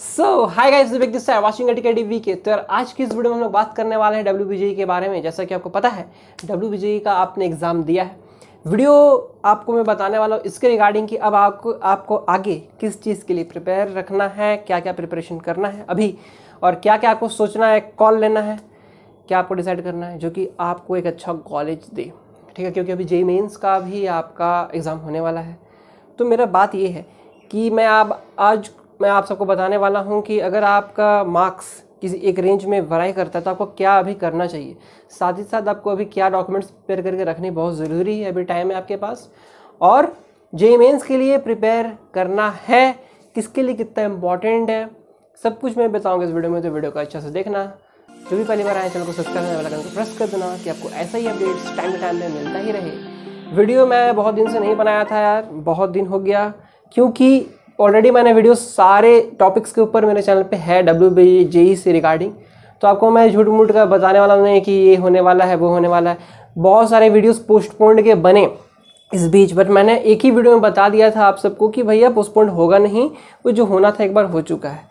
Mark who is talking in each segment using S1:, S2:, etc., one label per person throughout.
S1: so hi guys this sir watching TV के तो यार आज की इस वीडियो में हम लोग बात करने वाले हैं डब्ल्यू e के बारे में जैसा कि आपको पता है डब्ल्यू e का आपने एग्ज़ाम दिया है वीडियो आपको मैं बताने वाला हूँ इसके रिगार्डिंग कि अब आपको आपको आगे किस चीज़ के लिए प्रिपेयर रखना है क्या क्या प्रिपरेशन करना है अभी और क्या क्या आपको सोचना है कॉल लेना है क्या आपको डिसाइड करना है जो कि आपको एक अच्छा कॉलेज दे ठीक है क्योंकि अभी जे मेन्स का भी आपका एग्ज़ाम होने वाला है तो मेरा बात ये है कि मैं आप आज मैं आप सबको बताने वाला हूँ कि अगर आपका मार्क्स किसी एक रेंज में वराई करता है तो आपको क्या अभी करना चाहिए साथ ही साथ आपको अभी क्या डॉक्यूमेंट्स प्रिपेयर करके रखने बहुत ज़रूरी है अभी टाइम है आपके पास और जे मेन्स के लिए प्रिपेयर करना है किसके लिए कितना इम्पॉर्टेंट है सब कुछ मैं बताऊँगा इस वीडियो में तो वीडियो को अच्छा से देखना जो भी पहली बार आए चैनल को सब्सक्राइब वाला को प्रेस कर देना कि आपको ऐसा ही अपडेट्स टाइम टू टाइम में मिलता ही रहे वीडियो मैं बहुत दिन से नहीं बनाया था यार बहुत दिन हो गया क्योंकि ऑलरेडी मैंने वीडियो सारे टॉपिक्स के ऊपर मेरे चैनल पे है डब्ल्यू बी ई से रिगार्डिंग तो आपको मैं झूठ मूठ का बताने वाला नहीं कि ये होने वाला है वो होने वाला है बहुत सारे वीडियोस पोस्टपोन्ड के बने इस बीच बट मैंने एक ही वीडियो में बता दिया था आप सबको कि भैया पोस्टपोन्ड होगा नहीं वो जो होना था एक बार हो चुका है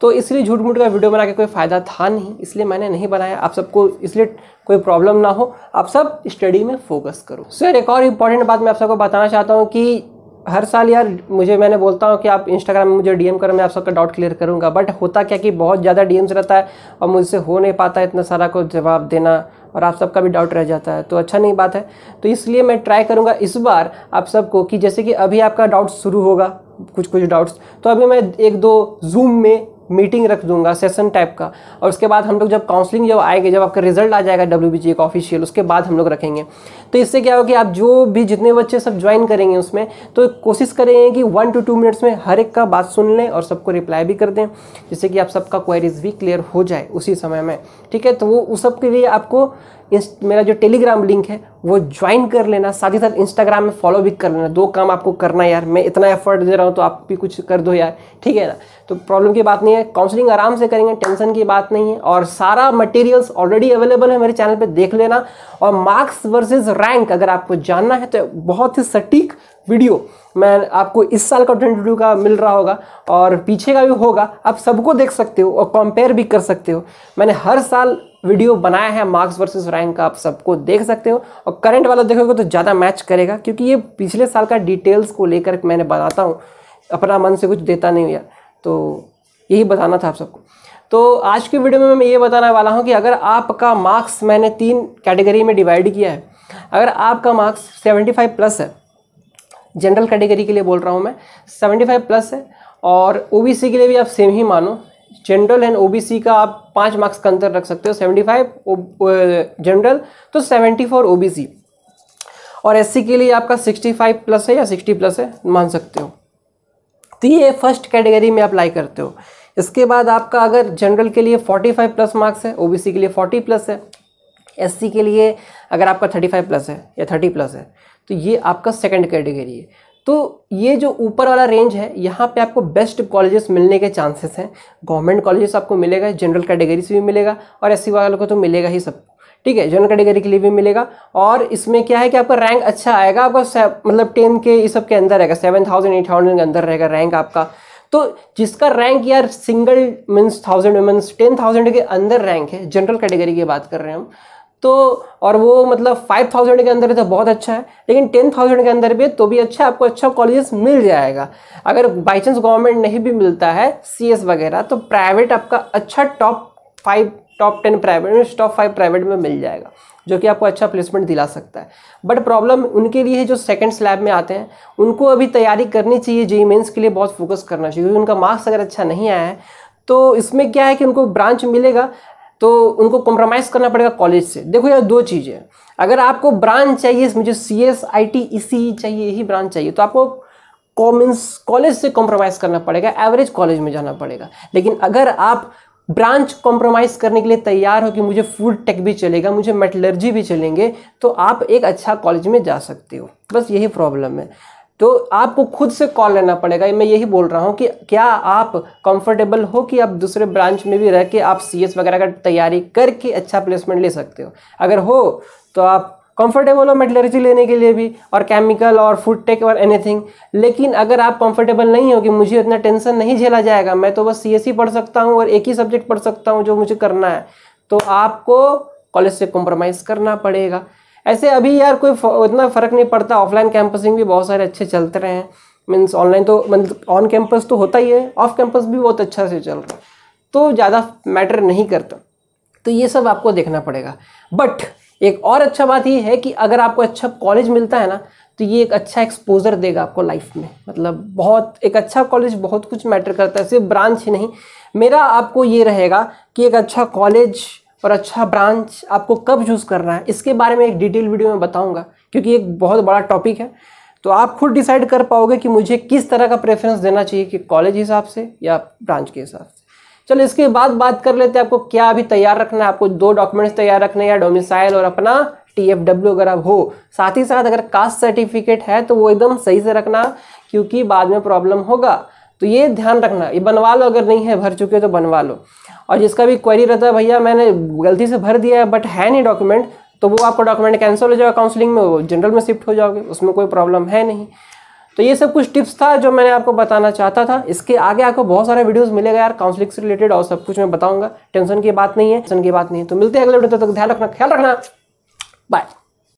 S1: तो इसलिए झूठ मूठ का वीडियो बना के कोई फ़ायदा था नहीं इसलिए मैंने नहीं बनाया आप सबको इसलिए कोई प्रॉब्लम ना हो आप सब स्टडी में फोकस करो सर एक और इम्पॉर्टेंट बात मैं आप सबको बताना चाहता हूँ कि हर साल यार मुझे मैंने बोलता हूँ कि आप इंस्टाग्राम में मुझे डीएम करो मैं आप सबका डाउट क्लियर करूँगा बट होता क्या कि बहुत ज़्यादा डीएम्स रहता है और मुझसे हो नहीं पाता इतना सारा को जवाब देना और आप सबका भी डाउट रह जाता है तो अच्छा नहीं बात है तो इसलिए मैं ट्राई करूँगा इस बार आप सबको कि जैसे कि अभी आपका डाउट शुरू होगा कुछ कुछ डाउट्स तो अभी मैं एक दो जूम में मीटिंग रख दूंगा सेशन टाइप का और उसके बाद हम लोग जब काउंसलिंग जब आएंगे जब आपका रिजल्ट आ जाएगा डब्ल्यू बी का ऑफिशियल उसके बाद हम लोग रखेंगे तो इससे क्या होगा कि आप जो भी जितने बच्चे सब ज्वाइन करेंगे उसमें तो कोशिश करेंगे कि वन टू टू मिनट्स में हर एक का बात सुन लें और सबको रिप्लाई भी कर दें जिससे कि आप सबका क्वेरीज भी क्लियर हो जाए उसी समय में ठीक है तो वो उस सब के लिए आपको इस मेरा जो टेलीग्राम लिंक है वो ज्वाइन कर लेना साथ ही साथ इंस्टाग्राम में फॉलो भी कर लेना दो काम आपको करना यार मैं इतना एफर्ट दे रहा हूँ तो आप भी कुछ कर दो यार ठीक है ना तो प्रॉब्लम की बात नहीं है काउंसलिंग आराम से करेंगे टेंशन की बात नहीं है और सारा मटेरियल्स ऑलरेडी अवेलेबल है मेरे चैनल पर देख लेना और मार्क्स वर्सेज रैंक अगर आपको जानना है तो बहुत ही सटीक वीडियो मैं आपको इस साल का ट्रेंड रिव्यू का मिल रहा होगा और पीछे का भी होगा आप सबको देख सकते हो और कंपेयर भी कर सकते हो मैंने हर साल वीडियो बनाया है मार्क्स वर्सेस रैंक का आप सबको देख सकते हो और करंट वाला देखोगे तो ज़्यादा मैच करेगा क्योंकि ये पिछले साल का डिटेल्स को लेकर मैंने बनाता हूँ अपना मन से कुछ देता नहीं हुआ तो यही बताना था आप सबको तो आज की वीडियो में मैं ये बताने वाला हूँ कि अगर आपका मार्क्स मैंने तीन कैटेगरी में डिवाइड किया है अगर आपका मार्क्स सेवेंटी प्लस है जनरल कैटेगरी के लिए बोल रहा हूँ मैं सेवेंटी फाइव प्लस है और ओ के लिए भी आप सेम ही मानो जनरल एंड ओबीसी का आप पाँच मार्क्स का अंतर रख सकते हो सेवेंटी फाइव जनरल तो सेवेंटी फोर सी और सी के लिए आपका सिक्सटी फाइव प्लस है या सिक्सटी प्लस है मान सकते हो तो ये फर्स्ट कैटेगरी में अप्लाई करते हो इसके बाद आपका अगर जनरल के लिए फोर्टी फाइव प्लस मार्क्स है ओबीसी के लिए फोर्टी प्लस है एससी के लिए अगर आपका थर्टी फाइव प्लस है या थर्टी प्लस है तो ये आपका सेकेंड कैटेगरी है तो ये जो ऊपर वाला रेंज है यहाँ पे आपको बेस्ट कॉलेजेस मिलने के चांसेस हैं गवर्नमेंट कॉलेजेस आपको मिलेगा जनरल कैटेगरी से भी मिलेगा और एस वालों को तो मिलेगा ही सब ठीक है जनरल कैटेगरी के लिए भी मिलेगा और इसमें क्या है कि आपका रैंक अच्छा आएगा आपका मतलब टेन के इस सब के अंदर रहेगा सेवन थाउजेंड एट थाउजेंड के अंदर रहेगा रैंक आपका तो जिसका रैंक यार single means thousand means ten thousand के अंदर रैंक है जनरल कैटेगरी की बात कर रहे हैं हम तो और वो मतलब फाइव थाउजेंड के अंदर तो बहुत अच्छा है लेकिन टेन थाउजेंड के अंदर भी तो भी अच्छा आपको अच्छा कॉलेजेस मिल जाएगा अगर बाई चांस गवर्नमेंट नहीं भी मिलता है सी वगैरह तो प्राइवेट आपका अच्छा top five top ten private top five private में मिल जाएगा जो कि आपको अच्छा प्लेसमेंट दिला सकता है बट प्रॉब्लम उनके लिए जो सेकंड स्लैब में आते हैं उनको अभी तैयारी करनी चाहिए जेई मेन्स e के लिए बहुत फोकस करना चाहिए क्योंकि उनका मार्क्स अगर अच्छा नहीं आया है तो इसमें क्या है कि उनको ब्रांच मिलेगा तो उनको कॉम्प्रोमाइज़ करना पड़ेगा कॉलेज से देखो यार दो चीज़ें अगर आपको ब्रांच चाहिए मुझे सी एस आई टी इसी चाहिए यही ब्रांच चाहिए तो आपको कॉमेंस कॉलेज से कॉम्प्रोमाइज़ करना पड़ेगा एवरेज कॉलेज में जाना पड़ेगा लेकिन अगर आप ब्रांच कॉम्प्रोमाइज़ करने के लिए तैयार हो कि मुझे फूड टेक भी चलेगा मुझे मेटलर्जी भी चलेंगे तो आप एक अच्छा कॉलेज में जा सकते हो बस यही प्रॉब्लम है तो आपको खुद से कॉल लेना पड़ेगा मैं यही बोल रहा हूँ कि क्या आप कंफर्टेबल हो कि आप दूसरे ब्रांच में भी रह के आप सी वगैरह का तैयारी करके अच्छा प्लेसमेंट ले सकते हो अगर हो तो आप कंफर्टेबल हो मेटलर्जी लेने के लिए भी और केमिकल और फूड टेक और एनीथिंग लेकिन अगर आप कंफर्टेबल नहीं हो कि मुझे इतना टेंशन नहीं झेला जाएगा मैं तो बस सी e पढ़ सकता हूँ और एक ही सब्जेक्ट पढ़ सकता हूँ जो मुझे करना है तो आपको कॉलेज से कॉम्प्रोमाइज़ करना पड़ेगा ऐसे अभी यार कोई इतना फ़र्क नहीं पड़ता ऑफलाइन कैंपसिंग भी बहुत सारे अच्छे चलते रहे हैं मीन्स ऑनलाइन तो मतलब ऑन कैंपस तो होता ही है ऑफ कैंपस भी बहुत अच्छा से चल रहा है तो ज़्यादा मैटर नहीं करता तो ये सब आपको देखना पड़ेगा बट एक और अच्छा बात ये है कि अगर आपको अच्छा कॉलेज मिलता है ना तो ये एक अच्छा एक्सपोजर देगा आपको लाइफ में मतलब बहुत एक अच्छा कॉलेज बहुत कुछ मैटर करता है सिर्फ ब्रांच ही नहीं मेरा आपको ये रहेगा कि एक अच्छा कॉलेज और अच्छा ब्रांच आपको कब चूज़ करना है इसके बारे में एक डिटेल वीडियो में बताऊंगा क्योंकि एक बहुत बड़ा टॉपिक है तो आप खुद डिसाइड कर पाओगे कि मुझे किस तरह का प्रेफरेंस देना चाहिए कि कॉलेज हिसाब से या ब्रांच के हिसाब से चलो इसके बाद बात कर लेते हैं आपको क्या अभी तैयार रखना है आपको दो डॉक्यूमेंट्स तैयार रखने या डोमिसाइल और अपना टी एफ डब्ल्यू अगर आप हो साथ ही साथ अगर कास्ट सर्टिफिकेट है तो वो एकदम सही से रखना क्योंकि बाद में प्रॉब्लम होगा तो ये ध्यान रखना ये बनवा लो अगर नहीं है भर चुके तो बनवा लो और जिसका भी क्वेरी रहता है भैया मैंने गलती से भर दिया है बट है नहीं डॉक्यूमेंट तो वो आपका डॉक्यूमेंट कैंसिल हो जाएगा काउंसलिंग में जनरल में शिफ्ट हो जाओगे उसमें कोई प्रॉब्लम है नहीं तो ये सब कुछ टिप्स था जो मैंने आपको बताना चाहता था इसके आगे आपको बहुत सारे वीडियोस मिलेगा यार काउंसलिंग से रिलेटेड और सब कुछ मैं बताऊंगा टेंशन की बात नहीं है टेंशन की बात नहीं है तो मिलते हैं अगले वीडियो तक तो ध्यान रखना ख्याल रखना बाय